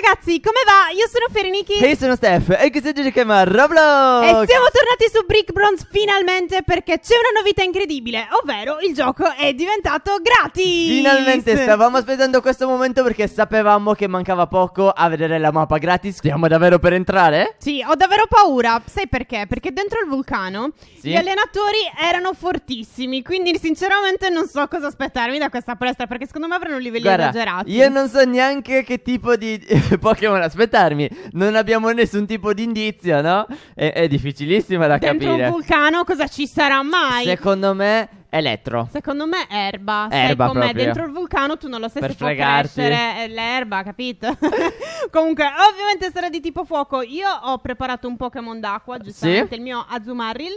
ragazzi, come va? Io sono Ferenichi E io sono Steph E questo è GGK Roblox E siamo tornati su Brick Bronze finalmente Perché c'è una novità incredibile Ovvero il gioco è diventato gratis Finalmente stavamo aspettando questo momento Perché sapevamo che mancava poco a vedere la mappa gratis Stiamo davvero per entrare? Sì, ho davvero paura Sai perché? Perché dentro il vulcano sì. Gli allenatori erano fortissimi Quindi sinceramente non so cosa aspettarmi da questa palestra Perché secondo me avranno livelli Guarda, esagerati Io non so neanche che tipo di Pokémon aspettarmi, non abbiamo nessun tipo di indizio, no? È, è difficilissima da Dentro capire. Dentro un vulcano cosa ci sarà mai? Secondo me Elettro. Secondo me erba. Erba Sai com'è? Dentro il vulcano tu non lo sai per se fregarti. può crescere l'erba, capito? Comunque, ovviamente sarà di tipo fuoco. Io ho preparato un Pokémon d'acqua, giustamente, sì? il mio Azumarill.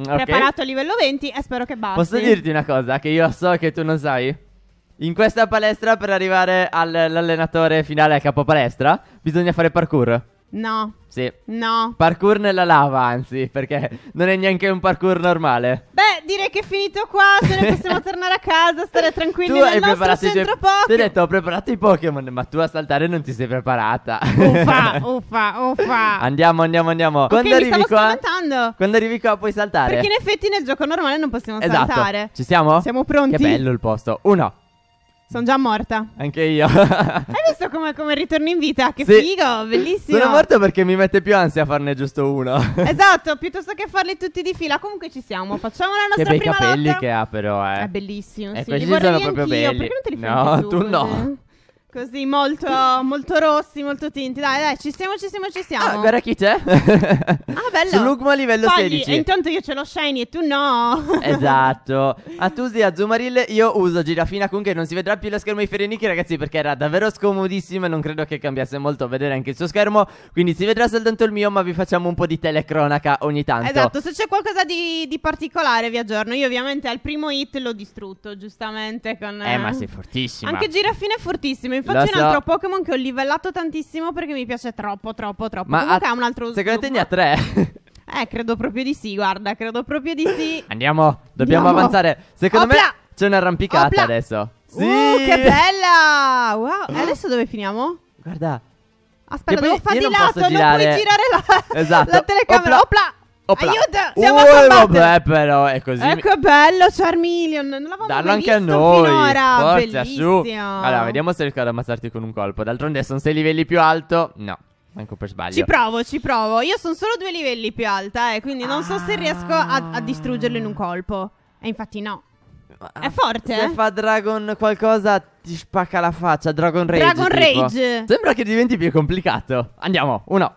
Mm, okay. Preparato a livello 20 e spero che basta. Posso dirti una cosa che io so che tu non sai? In questa palestra, per arrivare all'allenatore finale a palestra bisogna fare parkour. No. Sì. No. Parkour nella lava, anzi, perché non è neanche un parkour normale. Beh, direi che è finito qua. Se ne possiamo tornare a casa, stare tranquilli tu nel hai preparato i centro Pokémon. Ti ho detto, ho preparato i Pokémon, ma tu a saltare non ti sei preparata. Uffa, uffa, uffa. Andiamo, andiamo, andiamo. Okay, quando arrivi qua, quando arrivi qua puoi saltare. Perché in effetti nel gioco normale non possiamo esatto. saltare. Ci siamo? Siamo pronti. Che bello il posto. Uno, sono già morta. Anche io. Hai visto come, come ritorno in vita? Che Sì. figo, bellissimo. Sono morta perché mi mette più ansia farne giusto uno. Esatto, piuttosto che farli tutti di fila. Comunque ci siamo. Facciamo la nostra Che nostra bei prima capelli lotta. che ha però, eh. È bellissimo, Eh, sì. questi vorrei sono proprio belli. Perché non te li fai No, anche tu no. così? Eh? Così molto, molto rossi, molto tinti. Dai, dai, ci siamo, ci siamo, ci siamo. Ah, guarda chi c'è. ah, bello. Slugma livello Fogli. 16. intanto io ce l'ho shiny e tu no. esatto. A Tuesday a Zumaril io uso girafina comunque non si vedrà più lo schermo di Ferenichi, ragazzi, perché era davvero scomodissimo e non credo che cambiasse molto vedere anche il suo schermo. Quindi si vedrà soltanto il mio, ma vi facciamo un po' di telecronaca ogni tanto. Esatto, se c'è qualcosa di, di particolare vi aggiorno. Io ovviamente al primo hit l'ho distrutto, giustamente. Con, eh, ma sei fortissimo. Anche girafina è fortissimo Infatti c'è un altro Pokémon che ho livellato tantissimo perché mi piace troppo, troppo, troppo. Ma Comunque ha un altro Secondo te ne ha tre? eh, credo proprio di sì, guarda, credo proprio di sì. Andiamo, dobbiamo Andiamo. avanzare. Secondo Opla. me c'è un'arrampicata Opla. adesso. Uh, sì! Uh, che bella! Wow, e mm? adesso dove finiamo? Guarda. Aspetta, devo fare di lato, non puoi girare la, esatto. la telecamera. Opla. Opla. Opla. Aiuto! Siamo a vabbè, però è così. Ecco, bello Charmeleon. Non l'avevamo Dallo mai anche a visto noi. finora. Forza, su. Allora, vediamo se riesco ad ammazzarti con un colpo. D'altronde, sono sei livelli più alto. No, manco per sbaglio. Ci provo, ci provo. Io sono solo due livelli più alta, eh, quindi non so se riesco a, a distruggerlo in un colpo. E infatti no. È forte, Se eh? fa Dragon qualcosa ti spacca la faccia. Dragon Rage. Dragon tipo. Rage. Sembra che diventi più complicato. Andiamo. Uno.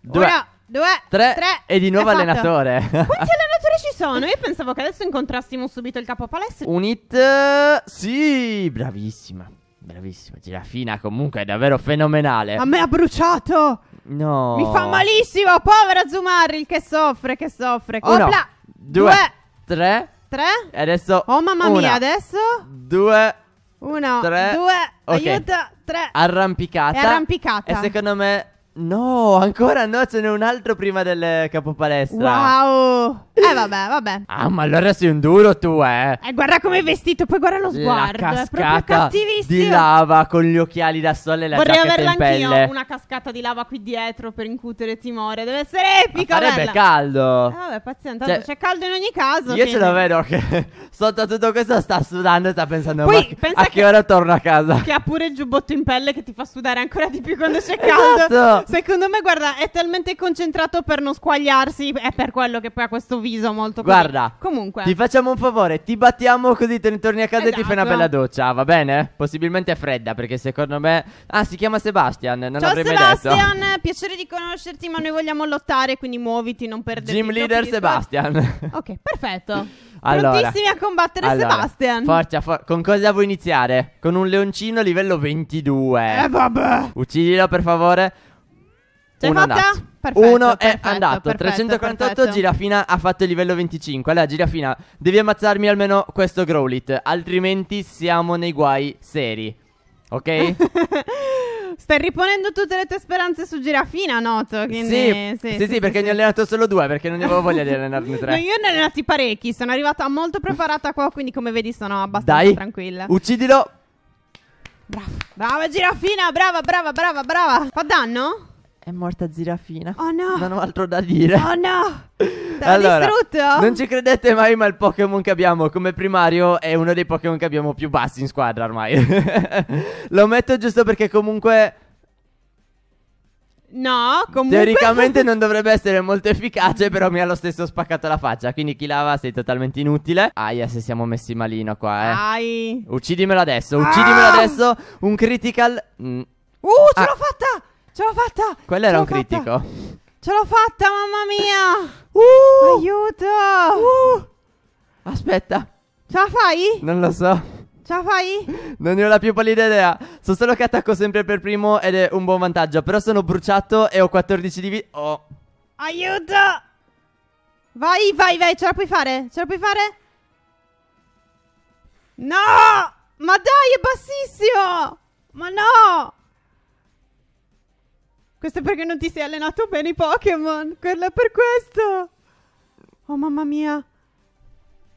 Due. Ora due, tre, tre, e di nuovo esatto. allenatore. Quanti allenatori ci sono? Io pensavo che adesso incontrassimo subito il capo palestra. Un hit, sì, bravissima. Bravissima, Girafina comunque è davvero fenomenale. A me ha bruciato. No. Mi fa malissimo, povera Zumaril che soffre, che soffre. Uno, Opla. Due, due, tre. Tre. E adesso Oh mamma una, mia, adesso. Due. Uno, tre. due, okay. aiuto, tre. Arrampicata. È arrampicata. E secondo me No, ancora no, ce n'è un altro prima del capopalestra. Wow! Eh vabbè, vabbè. Ah, ma allora sei un duro tu, eh. Eh, guarda come è vestito, poi guarda lo sguardo. La è proprio cattivissimo. di lava con gli occhiali da sole e la Vorrei giacchetta averla anch'io, una cascata di lava qui dietro per incutere timore. Deve essere epica, Ma Sarebbe bella. caldo. Eh, vabbè, pazienza, Cioè, c'è caldo in ogni caso. Io quindi- ce la vedo che sotto tutto questo sta sudando e sta pensando Poi, ma pensa a che, che- ora torno a casa. Che ha pure il giubbotto in pelle che ti fa sudare ancora di più quando c'è esatto. caldo. Esatto. Esatto. Secondo me, guarda, è talmente concentrato per non squagliarsi. È per quello che poi ha questo viso molto così. Guarda, comunque, ti facciamo un favore, ti battiamo così te ne torni a casa esatto. e ti fai una esatto. bella doccia, va bene? Possibilmente è fredda perché secondo me. Ah, si chiama Sebastian. Non Ciao l'avrei Sebastian, mai detto. piacere di conoscerti, ma noi vogliamo lottare, quindi muoviti, non perderti. Gym leader Sebastian. ok, perfetto. Allora, Prontissimi a combattere allora, Sebastian. Forza, for- con cosa vuoi iniziare? Con un leoncino livello 22. Eh, vabbè. Uccidilo per favore. C'è uno fatta? andato. Perfetto, uno perfetto, è andato. Perfetto, 348 Girafina ha fatto il livello 25. Allora, Girafina, devi ammazzarmi almeno questo Growlit. Altrimenti siamo nei guai seri. Ok? Stai riponendo tutte le tue speranze su Girafina, noto. Quindi, sì, sì, sì, sì, sì perché ne ho allenato solo due, perché non avevo voglia di allenarne tre. no, io ne ho allenati parecchi, sono arrivata molto preparata qua, quindi come vedi sono abbastanza Dai, tranquilla. uccidilo. Brava, brava Girafina, brava, brava, brava, brava. Fa danno? È morta Zirafina. Oh no! Non ho altro da dire. Oh no! T'ha allora, distrutto? Non ci credete mai, ma il Pokémon che abbiamo come primario è uno dei Pokémon che abbiamo più bassi in squadra ormai. Lo metto giusto perché comunque... No, comunque... Teoricamente non dovrebbe essere molto efficace, però mi ha lo stesso spaccato la faccia. Quindi chi lava sei totalmente inutile. Aia, se siamo messi malino qua, eh. Ai. Uccidimelo adesso, uccidimelo ah! adesso. Un critical... Mm. Uh, ce ah. l'ho fatta! Ce l'ho fatta! Quello era un fatta. critico. Ce l'ho fatta, mamma mia! Uh! Aiuto! Uh! Aspetta. Ce la fai? Non lo so. Ce la fai? Non ne ho la più pallida idea. So solo che attacco sempre per primo ed è un buon vantaggio. Però sono bruciato e ho 14 di vita. Oh. Aiuto! Vai, vai, vai, ce la puoi fare? Ce la puoi fare? No! Ma dai, è bassissimo! Ma no! Questo è perché non ti sei allenato bene i Pokémon. Quello è per questo. Oh mamma mia.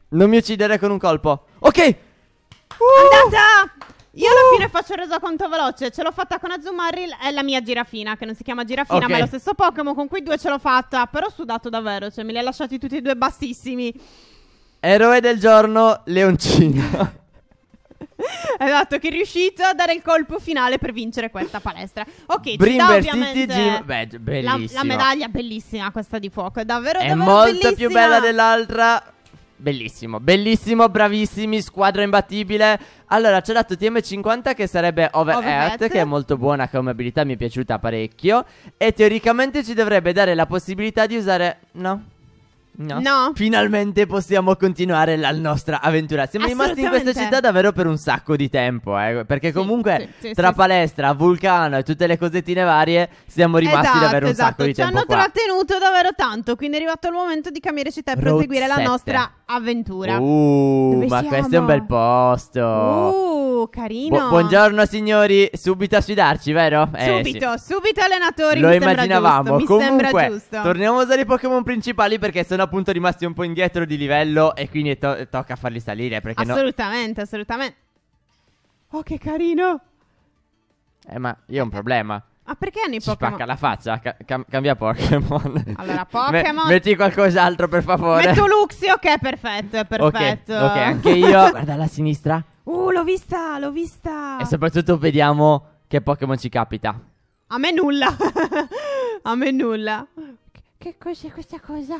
Non mi uccidere con un colpo. Ok. Uh! Andata! Io uh! alla fine faccio il resoconto veloce. Ce l'ho fatta con Azumarill. È la mia girafina, che non si chiama girafina, okay. ma è lo stesso Pokémon. Con quei due ce l'ho fatta. Però ho sudato davvero. Cioè, me li hai lasciati tutti e due bassissimi. Eroe del giorno, Leoncino. esatto, che è riuscito a dare il colpo finale per vincere questa palestra. Ok, Brimber ci dà ovviamente City, Beh, bellissima. La, la, medaglia bellissima questa di fuoco, è davvero È davvero molto bellissima. più bella dell'altra. Bellissimo, bellissimo, bravissimi, squadra imbattibile. Allora, ci ha dato TM50 che sarebbe Over, che è molto buona come abilità, mi è piaciuta parecchio. E teoricamente ci dovrebbe dare la possibilità di usare... No? No. no. Finalmente possiamo continuare la nostra avventura. Siamo rimasti in questa città davvero per un sacco di tempo, eh, perché sì, comunque sì, sì, tra palestra, vulcano e tutte le cosettine varie siamo rimasti esatto, davvero un esatto. sacco di esatto. Ci tempo. Ci hanno qua. trattenuto davvero tanto, quindi è arrivato il momento di cambiare città e Road proseguire 7. la nostra avventura. Uh, Dove ma siamo? questo è un bel posto. Uh, carino. Bu- buongiorno signori, subito a sfidarci, vero? Eh, subito, sì. subito allenatori. Lo immaginavamo. sembra Giusto, Comunque, torniamo a usare i Pokémon principali perché sono appunto rimasti un po' indietro di livello e quindi to- tocca farli salire. Perché assolutamente, no... assolutamente. Oh, che carino. Eh, ma io ho un problema. Ma perché hanno i Ci Pokémon? Spacca la faccia, ca- cam- cambia Pokémon. Allora, Pokémon. Me- metti qualcos'altro, per favore. Metto Luxio, che è perfetto, è perfetto. Ok, ok, anche io. Guarda la sinistra. Uh, l'ho vista, l'ho vista. E soprattutto vediamo che Pokémon ci capita. A me nulla. A me nulla. Che cos'è questa cosa?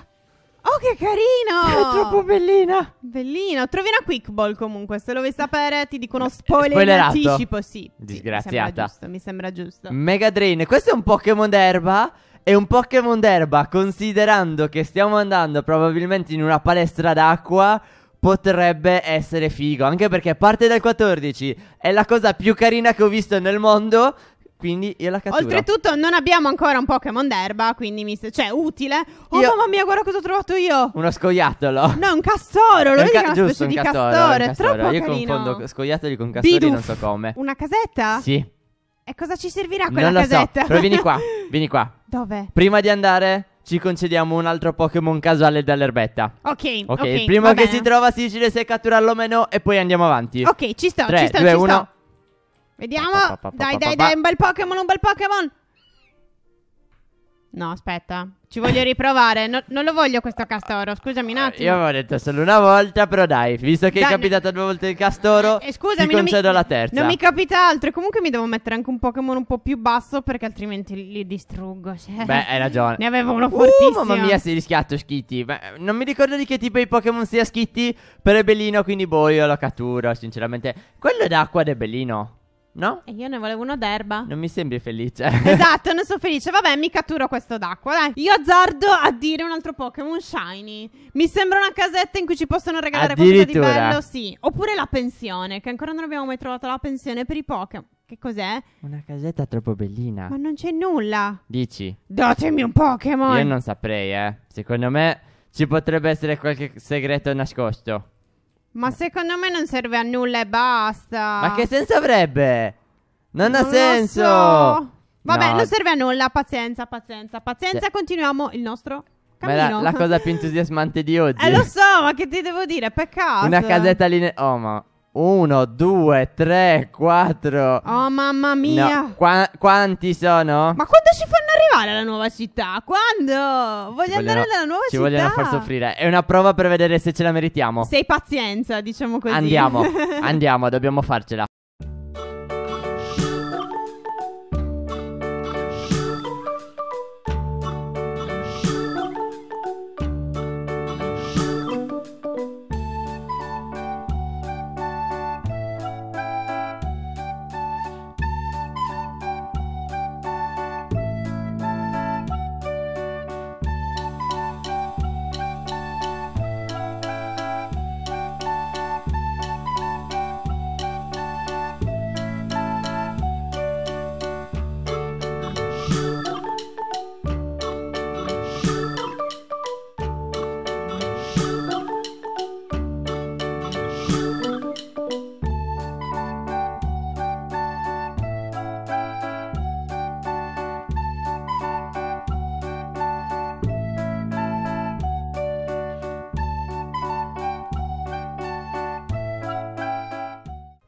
Oh, che carino! È troppo bellina. Bellino. Trovi una quick ball comunque, se lo vuoi sapere ti dicono eh, spoiler in Spoilerato. anticipo, sì. Disgraziata. Sì, mi sembra giusto, mi sembra giusto. Mega Drain, questo è un Pokémon d'erba? È un Pokémon d'erba, considerando che stiamo andando probabilmente in una palestra d'acqua, potrebbe essere figo. Anche perché parte dal 14, è la cosa più carina che ho visto nel mondo. Quindi e la cattura. Oltretutto non abbiamo ancora un Pokémon d'erba, quindi mi se... cioè utile. Oh io... mamma mia, guarda cosa ho trovato io. Uno scoiattolo. No, un castoro, lo un ca- una specie di castoro, castoro, un castoro. Troppo io carino. confondo scoiattoli con castori, Bidoof. non so come. Una casetta? Sì. E cosa ci servirà quella non casetta? So, però vieni qua, vieni qua. Dove? Prima di andare ci concediamo un altro Pokémon casuale dall'erbetta. Ok, ok. okay il primo che bene. si trova si decide se catturarlo o meno e poi andiamo avanti. Ok, ci sto, 3, ci sto, 2, ci 1. Vediamo. dai, dai, dai, un bel Pokémon, un bel Pokémon. No, aspetta. Ci voglio riprovare. No, non lo voglio questo castoro. Scusami un eh, attimo. Io avevo detto solo una volta, però dai, visto che dai, è capitato due volte il eh, castoro, eh, scusami, ti concedo mi, la terza. Non mi capita altro. comunque mi devo mettere anche un Pokémon un po' più basso perché altrimenti li distruggo. Cioè. Beh, hai ragione. Ne avevo uno uh, fortissimo. Uh, mamma mia, sei rischiato Skitty. Beh, non mi ricordo di che tipo di Pokémon sia Skitty, però è bellino, quindi boh, io lo catturo, sinceramente. Quello è d'acqua ed è bellino. No? E io ne volevo uno d'erba. Non mi sembri felice. esatto, non sono felice. Vabbè, mi catturo questo d'acqua. Dai. Io azzardo a dire un altro Pokémon Shiny. Mi sembra una casetta in cui ci possono regalare qualcosa di bello. Sì. Oppure la pensione, che ancora non abbiamo mai trovato la pensione per i Pokémon. Che cos'è? Una casetta troppo bellina. Ma non c'è nulla. Dici? Datemi un Pokémon. Io non saprei, eh. Secondo me ci potrebbe essere qualche segreto nascosto. Ma secondo me non serve a nulla e basta. Ma che senso avrebbe? Non, non ha senso. So. Vabbè, no. non serve a nulla. Pazienza, pazienza, pazienza. Cioè. Continuiamo il nostro cammino. Ma è la, la cosa più entusiasmante di oggi. Eh, lo so, ma che ti devo dire? Peccato. Una casetta lì. Ne- oh, ma. 1, 2, 3, 4. Oh, mamma mia. No. Qua- quanti sono? Ma quando ci fanno arrivare alla nuova città? Quando? Voglio ci andare vogliono, alla nuova ci città. Ci vogliono far soffrire. È una prova per vedere se ce la meritiamo. Sei pazienza, diciamo così. Andiamo, andiamo, dobbiamo farcela.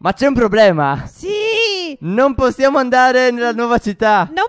Ma c'è un problema! Sì! Non possiamo andare nella nuova città! Non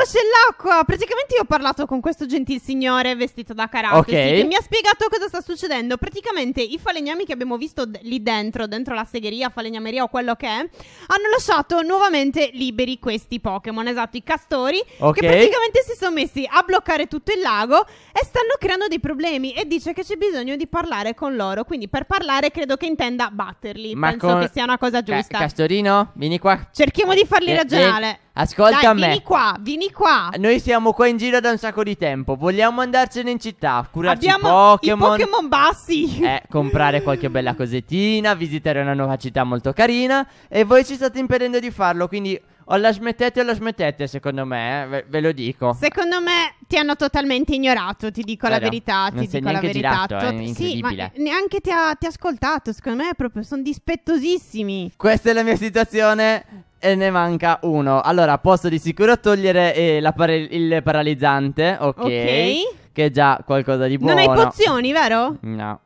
Buttiamoci nell'acqua! Praticamente io ho parlato con questo gentil signore vestito da karate okay. che mi ha spiegato cosa sta succedendo. Praticamente i falegnami che abbiamo visto d- lì dentro, dentro la segheria, falegnameria o quello che è, hanno lasciato nuovamente liberi questi Pokémon, esatto, i castori, okay. che praticamente si sono messi a bloccare tutto il lago e stanno creando dei problemi e dice che c'è bisogno di parlare con loro. Quindi per parlare credo che intenda batterli. Ma Penso con... che sia una cosa giusta. Ca- castorino, vieni qua. Cerchiamo di farli eh, eh. ragionare. Eh. Ascolta Dai, me. Vieni qua, vieni qua. Noi siamo qua in giro da un sacco di tempo. Vogliamo andarcene in città, curarci Abbiamo Pokémon. I Pokémon bassi. Eh, comprare qualche bella cosettina, visitare una nuova città molto carina. E voi ci state impedendo di farlo, quindi o la smettete o la smettete, secondo me, eh, ve, ve, lo dico. Secondo me ti hanno totalmente ignorato, ti dico Però, la verità, ti dico la verità. Girato, è incredibile. Sì, neanche ti ha, ti ha ascoltato, secondo me proprio sono dispettosissimi. Questa è la mia situazione e ne manca uno. Allora, posso di sicuro togliere eh, par- il paralizzante, ok? Ok. Che è già qualcosa di buono. Non hai pozioni, vero? No.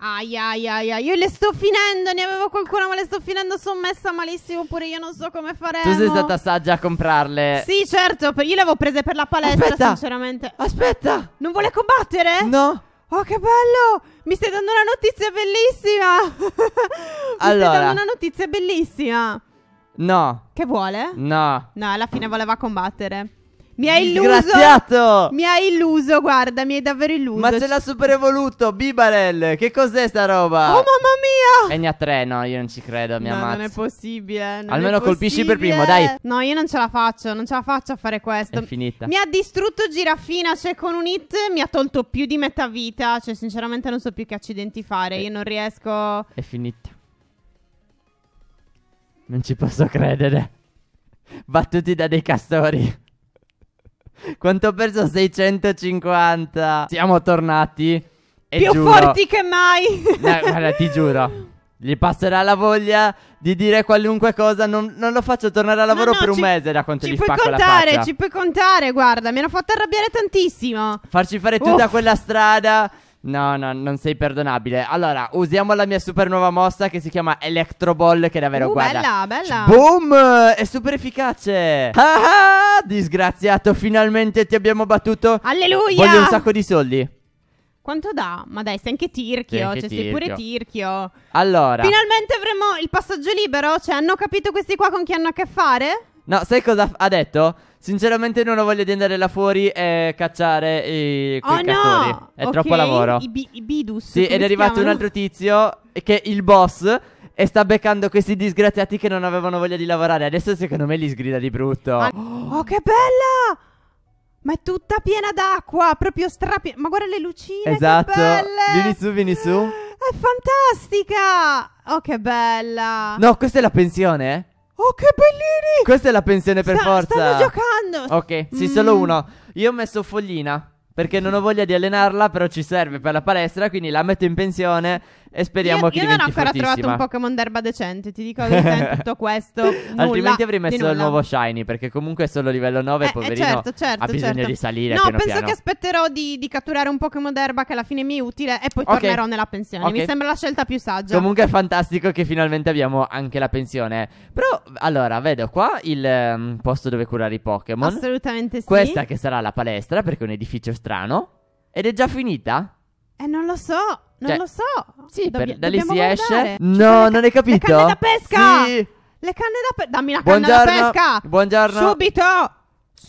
Ai ai ai ai, io le sto finendo, ne avevo qualcuna ma le sto finendo, sono messa malissimo pure io non so come fare. Tu sei stata saggia a comprarle. Sì, certo, io le avevo prese per la palestra, Aspetta. sinceramente. Aspetta! Non vuole combattere? No. Oh, che bello! Mi stai dando una notizia bellissima! Mi allora. stai dando una notizia bellissima! No. Che vuole? No. No, alla fine voleva combattere. Mi hai illuso. Mi hai illuso, guarda, mi hai davvero illuso. Ma ce l'ha super evoluto, Bibarel. Che cos'è sta roba? Oh, mamma mia! E ne ha tre, no, io non ci credo, mi no, non è possibile. Non Almeno è colpisci possibile. per primo, dai. No, io non ce la faccio, non ce la faccio a fare questo. È finita. Mi ha distrutto Girafina, cioè con un hit mi ha tolto più di metà vita, cioè sinceramente non so più che accidenti fare, è io non riesco... È finita. Non ci posso credere. Battuti da dei castori. Quanto ho perso 650. Siamo tornati. E Più giuro, forti che mai. eh, guarda, ti giuro. Gli passerà la voglia di dire qualunque cosa. Non, non lo faccio tornare a lavoro no, no, per ci, un mese da quanto gli spacco contare, la faccia. Ci puoi contare, ci puoi contare, guarda. Mi hanno fatto arrabbiare tantissimo. Farci fare tutta Uff. quella strada No, no, non sei perdonabile. Allora, usiamo la mia super nuova mossa che si chiama Electro Ball, che davvero uh, guarda. Bella, bella. Boom! È super efficace. Ah, ah, disgraziato, finalmente ti abbiamo battuto. Alleluia! Voglio un sacco di soldi. Quanto dà? Ma dai, sei anche Tirchio, sei anche cioè tirchio. sei pure Tirchio. Allora. Finalmente avremo il passaggio libero? Cioè, hanno capito questi qua con chi hanno a che fare? No, sai cosa ha detto? Sinceramente non ho voglia di andare là fuori e cacciare i oh, cattori. No! È okay. troppo lavoro. I, bi- i bidus. Sì, ed è arrivato un altro tizio che è il boss e sta beccando questi disgraziati che non avevano voglia di lavorare. Adesso secondo me li sgrida di brutto. Ma... Ah, oh, che bella! Ma è tutta piena d'acqua, proprio strapiena. Ma guarda le lucine, esatto. che belle! Vieni su, vieni su. È fantastica! Oh, che bella! No, questa è la pensione, eh? Oh, che bellini! Questa è la pensione per Sta- forza. Stanno giocando. Ok, sì, Mm. solo uno. Io ho messo foglina. Perché non ho voglia di allenarla, però ci serve per la palestra, quindi la metto in pensione e speriamo io, che io diventi Io non ho ancora trovato un Pokémon d'erba decente, ti dico in tutto questo. nulla, Altrimenti avrei messo il nuovo Shiny, perché comunque è solo livello 9, eh, eh, poverino, certo, certo, ha bisogno certo. di salire No, piano penso piano. che aspetterò di, di, catturare un Pokémon d'erba che alla fine mi è utile e poi okay. tornerò nella pensione. Okay. Mi sembra la scelta più saggia. Comunque è fantastico che finalmente abbiamo anche la pensione. Però, allora, vedo qua il um, posto dove curare i Pokémon. Assolutamente sì. Questa che sarà la palestra, perché è un edificio strano. Ed è già finita? Eh, non lo so. Non Cioè, lo so. Sì, Dobbi- per- da lì si dobbiamo esce. No, non hai capito? Le canne da pesca! Sì. Le canne da pesca! Dammi la canna Buongiorno. da pesca! Buongiorno. Subito!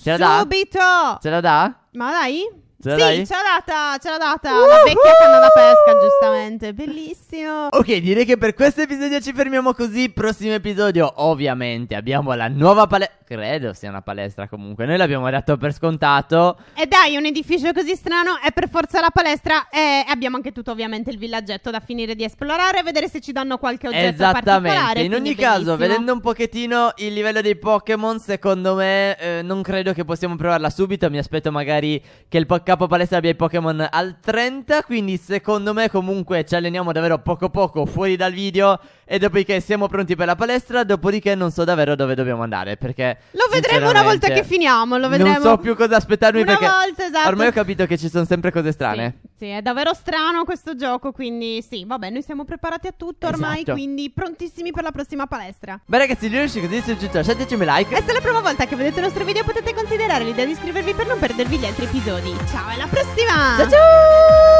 Ce la dà? Subito! Ce la dà? Ma dai? C'era sì, ce l'ha data, ce l'ha data uh-huh! la vecchia canna da pesca, giustamente. Bellissimo. Ok, direi che per questo episodio ci fermiamo così. Prossimo episodio, ovviamente, abbiamo la nuova palestra. Credo sia una palestra comunque. Noi l'abbiamo dato per scontato. E dai, un edificio così strano è per forza la palestra. E abbiamo anche tutto, ovviamente, il villaggetto da finire di esplorare e vedere se ci danno qualche oggetto Esattamente. particolare. In ogni caso, bellissimo. vedendo un pochettino il livello dei Pokémon, secondo me, eh, non credo che possiamo provarla subito. Mi aspetto magari che il Pokémon capo palestra abbia i Pokémon al 30. Quindi, secondo me, comunque ci alleniamo davvero poco poco fuori dal video. E dopodiché siamo pronti per la palestra. Dopodiché non so davvero dove dobbiamo andare. Perché. Lo vedremo una volta che finiamo. Lo vedremo. Non so più cosa aspettarmi. Una perché volta, esatto. Ormai ho capito che ci sono sempre cose strane. Sì, sì, è davvero strano questo gioco. Quindi, sì, vabbè, noi siamo preparati a tutto ormai. Esatto. Quindi, prontissimi per la prossima palestra. Beh, ragazzi, gli riuscite così se giusto. Lasciateci un like. E se è la prima volta che vedete il nostro video, potete considerare l'idea di iscrivervi per non perdervi gli altri episodi. Ciao, alla prossima! Ciao ciao!